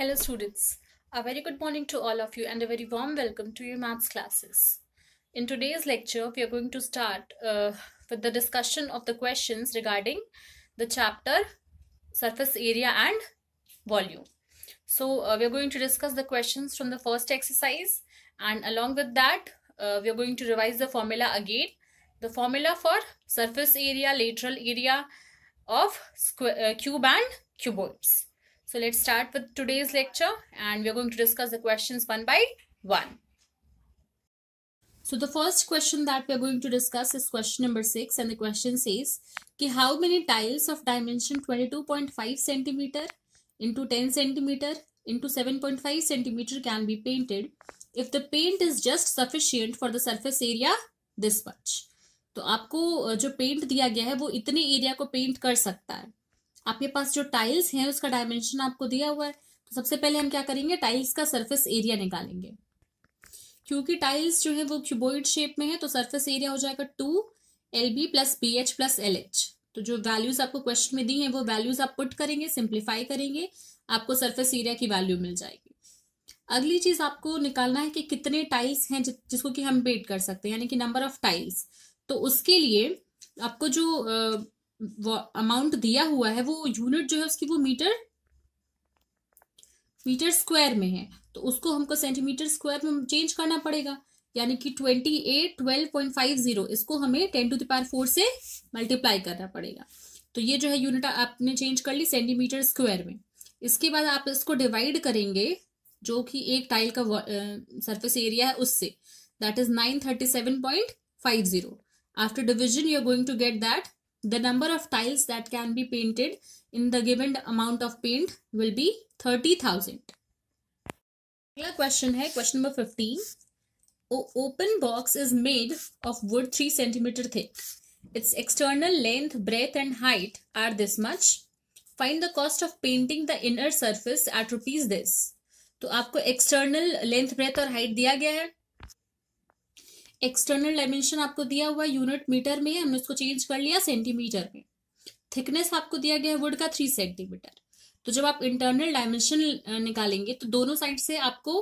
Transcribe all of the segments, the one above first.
Hello students, a very good morning to all of you and a very warm welcome to your maths classes. In today's lecture, we are going to start uh, with the discussion of the questions regarding the chapter surface area and volume. So uh, we are going to discuss the questions from the first exercise and along with that, uh, we are going to revise the formula again. The formula for surface area, lateral area of uh, cube and cuboids. So let's start with today's lecture and we are going to discuss the questions one by one. So the first question that we are going to discuss is question number 6 and the question says ki how many tiles of dimension 22.5 cm into 10 cm into 7.5 cm can be painted if the paint is just sufficient for the surface area this much. तो आपको जो paint दिया गया है वो इतने area को paint कर सकता है आपके पास जो टाइल्स हैं उसका डायमेंशन आपको दिया हुआ है तो सबसे पहले हम क्या करेंगे टाइल्स का सरफेस एरिया निकालेंगे क्योंकि टाइल्स जो है वो क्यूबोइड शेप में है तो सरफेस एरिया हो जाएगा two L B plus B H plus L H तो जो वैल्यूज आपको क्वेश्चन में दी है वो वैल्यूज आप पुट करेंगे सिंप्लीफाई करेंगे आपको सरफेस एरिया की वैल्यू मिल जाएगी अगली चीज आपको निकालना है कि कितने टाइल्स हैं जिसको कि हम बेट कर सकते हैं यानी कि नंबर ऑफ टाइल्स तो उसके लिए आपको जो अमाउंट दिया हुआ है वो यूनिट जो है उसकी वो मीटर मीटर स्क्वायर में है तो उसको हमको सेंटीमीटर स्क्वायर में चेंज करना पड़ेगा यानी कि twenty eight twelve point five zero इसको हमें टेन टू दावर फोर से मल्टीप्लाई करना पड़ेगा तो ये जो है यूनिट आपने चेंज कर ली सेंटीमीटर स्क्वायर में इसके बाद आप इसको डिवाइड करेंगे जो कि एक टाइल का सरफेस एरिया है उससे that is nine thirty seven point five zero after division you are going to get that The number of tiles that can be painted in the given amount of paint will be 30,000. Next question is question number 15. O open box is made of wood 3 centimeter thick. Its external length, breadth and height are this much. Find the cost of painting the inner surface at rupees this. तो आपको external length, breadth and height external dimension आपको दिया हुआ unit metre में हमने उसको change कर लिया सेंटीमीटर में थिकनेस आपको दिया गया है वुड का थ्री सेंटीमीटर तो जब आप इंटरनल डायमेंशन निकालेंगे तो दोनों साइड से आपको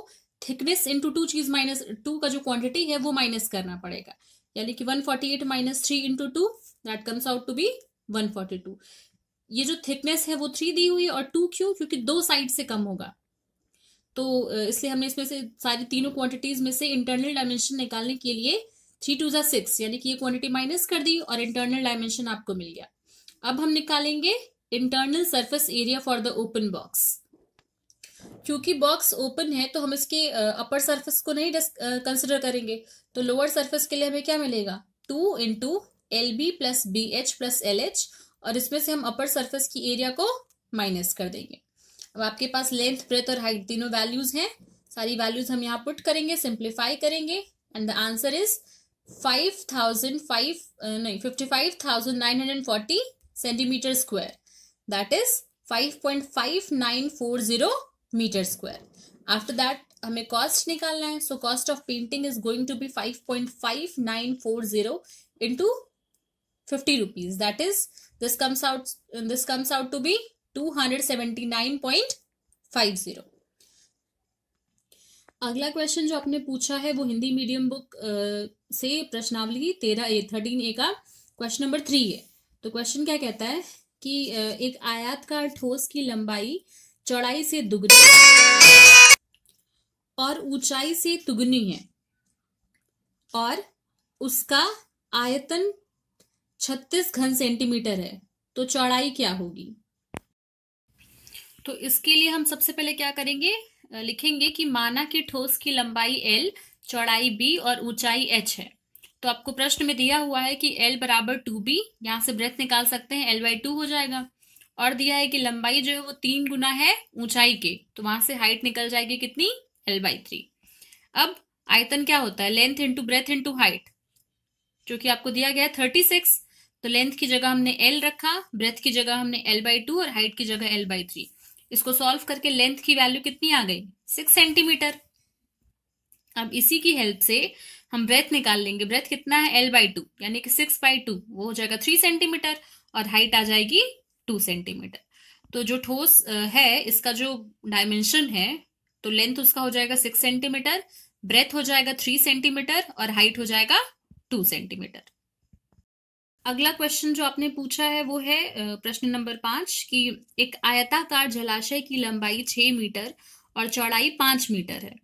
थिकनेस इंटू टू चीज माइनस टू का जो क्वांटिटी है वो माइनस करना पड़ेगा यानी कि 148 forty eight minus three into two that comes out to be 142 ये जो थिकनेस है वो थ्री दी हुई और टू क्यों क्योंकि दो साइड से कम होगा तो इसलिए हमने इसमें से सारी तीनों क्वांटिटीज में से इंटरनल डायमेंशन निकालने के लिए थ्री टू ज़ा सिक्स यानी कि ये क्वांटिटी माइनस कर दी और इंटरनल डायमेंशन आपको मिल गया अब हम निकालेंगे internal surface area for the open box क्योंकि बॉक्स ओपन है तो हम इसके अपर सरफेस को नहीं कंसिडर करेंगे तो लोअर सर्फेस के लिए हमें क्या मिलेगा two into L B plus B H plus L H और इसमें से हम अपर सर्फेस की एरिया को माइनस कर देंगे अब आपके पास लेंथ ब्रेथ और हाइट तीनों वैल्यूज हैं सारी वैल्यूज हम यहाँ पुट करेंगे सिंप्लीफाई करेंगे and the answer is five thousand five नहीं fifty five thousand nine hundred forty centimetre square that is five point five nine four zero metre square after that हमें cost निकालना है so cost of painting is going to be five point five nine four zero into fifty rupees that is this comes out this comes out to be 279.50 अगला question जो आपने पूछा है वो Hindi medium book से प्रश्नावली तेरह ए थर्टीन ए का क्वेश्चन नंबर थ्री है तो क्वेश्चन क्या कहता है कि एक आयातकार ठोस की लंबाई चौड़ाई से दुगनी और ऊंचाई से तुगनी है और उसका आयतन छत्तीस घन सेंटीमीटर है तो चौड़ाई क्या होगी तो इसके लिए हम सबसे पहले क्या करेंगे लिखेंगे कि माना कि ठोस की लंबाई एल चौड़ाई बी और ऊंचाई एच है तो आपको प्रश्न में दिया हुआ है कि एल बराबर टू बी यहां से ब्रेथ निकाल सकते हैं एल बाई टू हो जाएगा और दिया है कि लंबाई जो है वो तीन गुना है ऊंचाई के तो वहां से हाइट निकल जाएगी कितनी एल बाई थ्री अब आयतन क्या होता है length into breadth into height जो कि आपको दिया गया है थर्टी सिक्स तो लेंथ की जगह हमने एल रखा ब्रेथ की जगह हमने एल बाई टू और हाइट की जगह एल बाई थ्री इसको सॉल्व करके लेंथ की वैल्यू कितनी आ गई सिक्स सेंटीमीटर अब इसी की हेल्प से हम ब्रेथ निकाल लेंगे ब्रेथ कितना है एल बाई टू यानी कि सिक्स बाई टू वो हो जाएगा थ्री सेंटीमीटर और हाइट आ जाएगी टू सेंटीमीटर तो जो ठोस है इसका जो डायमेंशन है तो लेंथ उसका हो जाएगा सिक्स सेंटीमीटर ब्रेथ हो जाएगा थ्री सेंटीमीटर और हाइट हो जाएगा टू सेंटीमीटर अगला क्वेश्चन जो आपने पूछा है वो है प्रश्न नंबर पांच कि एक आयताकार जलाशय की लंबाई छह मीटर और चौड़ाई पांच मीटर है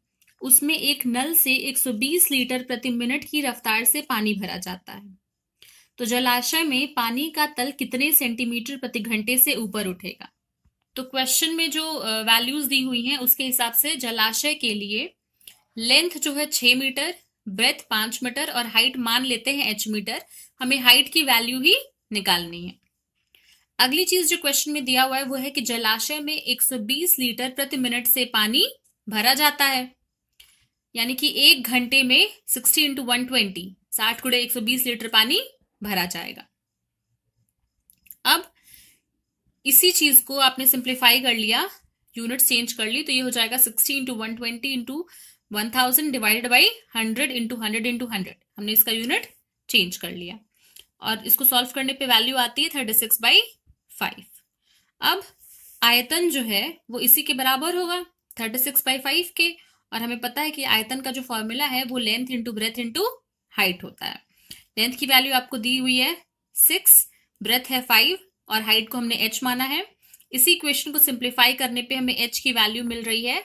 उसमें एक नल से 120 लीटर प्रति मिनट की रफ्तार से पानी भरा जाता है तो जलाशय में पानी का तल कितने सेंटीमीटर प्रति घंटे से ऊपर उठेगा तो क्वेश्चन में जो वैल्यूज दी हुई हैं उसके हिसाब से जलाशय के लिए लेंथ जो है छह मीटर ब्रेथ पांच मीटर और हाइट मान लेते हैं एच मीटर हमें हाइट की वैल्यू ही निकालनी है अगली चीज जो क्वेश्चन में दिया हुआ है वो है कि जलाशय में 120 लीटर प्रति मिनट से पानी भरा जाता है यानी कि एक घंटे में 60 इंटू वन ट्वेंटी साठ गुड़े एक लीटर पानी भरा जाएगा अब इसी चीज को आपने सिंप्लीफाई कर लिया यूनिट चेंज कर ली तो ये हो जाएगा sixty into one twenty into one thousand divided by hundred into hundred into hundred हमने इसका यूनिट चेंज कर लिया और इसको सॉल्व करने पे वैल्यू आती है थर्टी सिक्स बाई फाइव अब आयतन जो है वो इसी के बराबर होगा थर्टी सिक्स बाई फाइव के और हमें पता है कि आयतन का जो फॉर्मूला है वो length into breadth into height होता है लेंथ की वैल्यू आपको दी हुई है सिक्स ब्रेथ है फाइव और हाइट को हमने एच माना है इसी क्वेश्चन को सिंप्लीफाई करने पे हमें एच की वैल्यू मिल रही है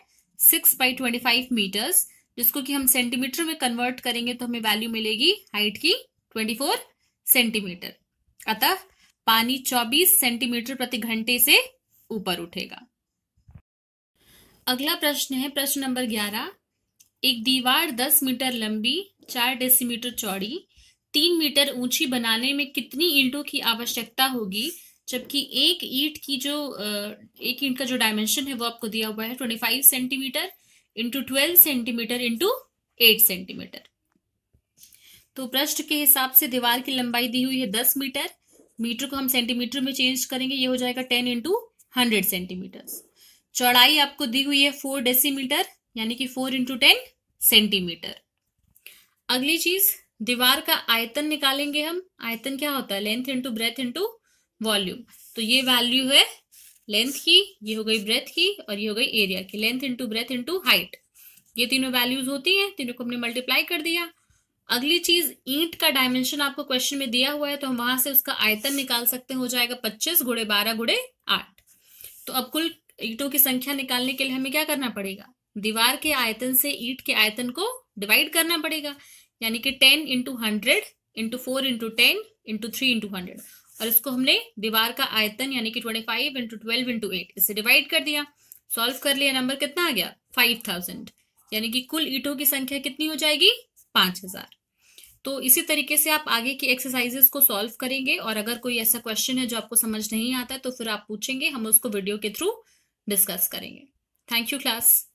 six by twenty five metres जिसको कि हम सेंटीमीटर में कन्वर्ट करेंगे तो हमें वैल्यू मिलेगी हाइट की ट्वेंटी फोर सेंटीमीटर अतः पानी चौबीस सेंटीमीटर प्रति घंटे से ऊपर उठेगा अगला प्रश्न है प्रश्न नंबर ग्यारह एक दीवार दस मीटर लंबी चार डेसीमीटर चौड़ी तीन मीटर ऊंची बनाने में कितनी ईंटों की आवश्यकता होगी जबकि एक ईट की जो एक ईट का जो डायमेंशन है वो आपको दिया हुआ है twenty five centimetre into twelve centimetre into eight centimetre तो पृष्ठ के हिसाब से दीवार की लंबाई दी हुई है दस मीटर मीटर को हम सेंटीमीटर में चेंज करेंगे ये हो जाएगा टेन इंटू हंड्रेड सेंटीमीटर चौड़ाई आपको दी हुई है फोर डेसीमीटर यानी कि फोर इंटू टेन सेंटीमीटर अगली चीज दीवार का आयतन निकालेंगे हम आयतन क्या होता है length into breadth into volume तो ये वैल्यू है लेंथ की ये हो गई ब्रेथ की और ये हो गई एरिया की length into breadth into height ये तीनों वैल्यूज होती हैं तीनों को हमने मल्टीप्लाई कर दिया अगली चीज ईंट का डायमेंशन आपको क्वेश्चन में दिया हुआ है तो हम वहां से उसका आयतन निकाल सकते हो जाएगा पच्चीस गुड़े बारह गुड़े आठ तो अब कुल ईटों की संख्या निकालने के लिए हमें क्या करना पड़ेगा दीवार के आयतन से ईट के आयतन को डिवाइड करना पड़ेगा यानी कि ten into hundred into four into ten into three into hundred और इसको हमने दीवार का आयतन यानी कि twenty five into twelve into eight इसे डिवाइड कर दिया सॉल्व कर लिया नंबर कितना आ गया फाइव थाउजेंड यानी कि कुल ईटों की संख्या कितनी हो जाएगी पांच हजार तो इसी तरीके से आप आगे की एक्सरसाइजेस को सॉल्व करेंगे और अगर कोई ऐसा क्वेश्चन है जो आपको समझ नहीं आता तो फिर आप पूछेंगे हम उसको वीडियो के थ्रू डिस्कस करेंगे थैंक यू क्लास